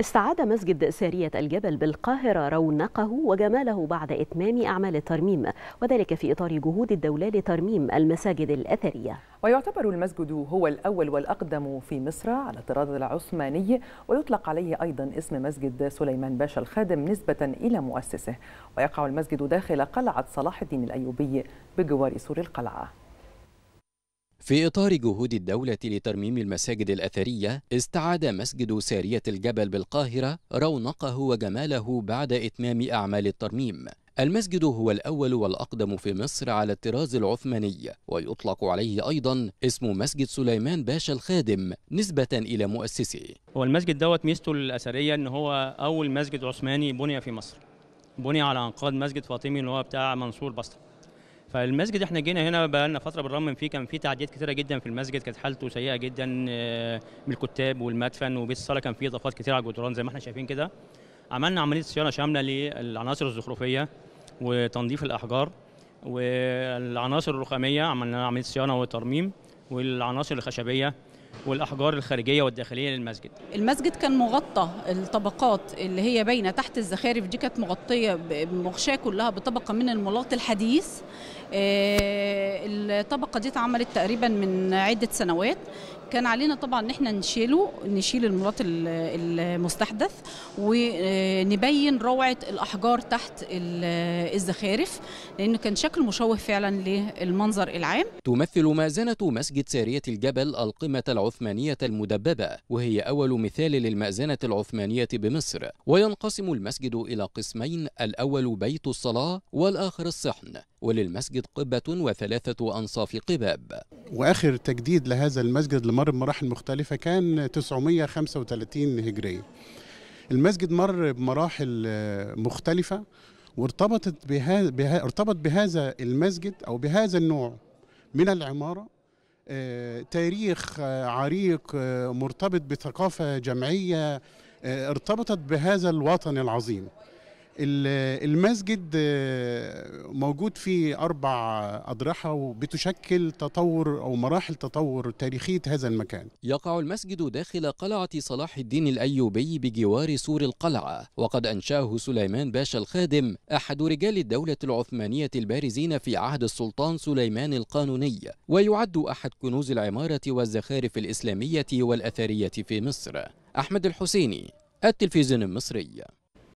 استعاد مسجد سارية الجبل بالقاهرة رونقه وجماله بعد إتمام أعمال الترميم وذلك في إطار جهود الدولة لترميم المساجد الأثرية ويعتبر المسجد هو الأول والأقدم في مصر على الطراز العثماني ويطلق عليه أيضا اسم مسجد سليمان باشا الخادم نسبة إلى مؤسسه ويقع المسجد داخل قلعة صلاح الدين الأيوبي بجوار سور القلعة في إطار جهود الدولة لترميم المساجد الأثرية استعاد مسجد سارية الجبل بالقاهرة رونقه وجماله بعد إتمام أعمال الترميم المسجد هو الأول والأقدم في مصر على الطراز العثماني ويطلق عليه أيضا اسم مسجد سليمان باشا الخادم نسبة إلى مؤسسه هو المسجد دوت ميزته الأثرية أن هو أول مسجد عثماني بني في مصر بني على أنقاض مسجد فاطمي اللي هو بتاع منصور بسطة فالمسجد احنا جينا هنا بقى لنا فتره بنرمم فيه كان في تعديات كثيره جدا في المسجد كانت حالته سيئه جدا آه، من الكتاب والمدفن وبيت الصلاه كان فيه اضافات كثيره على الجدران زي ما احنا شايفين كده عملنا عمليه صيانه شامله للعناصر الزخرفيه وتنظيف الاحجار والعناصر الرخاميه عملنا عمليه صيانه وترميم والعناصر الخشبيه والاحجار الخارجيه والداخليه للمسجد المسجد كان مغطى الطبقات اللي هي باينه تحت الزخارف دي كانت مغطيه مغشاه كلها بطبقه من الملاط الحديث آه، الطبقه دي اتعملت تقريبا من عده سنوات كان علينا طبعا ان احنا نشيله نشيل الملاط المستحدث ونبين روعه الاحجار تحت الزخارف لانه كان شكل مشوه فعلا للمنظر العام تمثل مازنه مسجد ساريه الجبل القمه العثمانية المدببة وهي أول مثال للمأذنة العثمانية بمصر وينقسم المسجد إلى قسمين الأول بيت الصلاة والآخر الصحن وللمسجد قبة وثلاثة أنصاف قباب وآخر تجديد لهذا المسجد اللي مر بمراحل مختلفة كان 935 هجرية المسجد مر بمراحل آه، مختلفة وارتبطت بهذا, بها ارتبط بهذا المسجد أو بهذا النوع من العمارة آه، تاريخ آه، عريق آه، مرتبط بثقافة جمعية ارتبطت بهذا الوطن العظيم المسجد موجود في أربع أضرحة وبتشكل تطور أو مراحل تطور تاريخية هذا المكان يقع المسجد داخل قلعة صلاح الدين الأيوبي بجوار سور القلعة وقد أنشأه سليمان باشا الخادم أحد رجال الدولة العثمانية البارزين في عهد السلطان سليمان القانوني ويعد أحد كنوز العمارة والزخارف الإسلامية والأثرية في مصر أحمد الحسيني التلفزيون المصري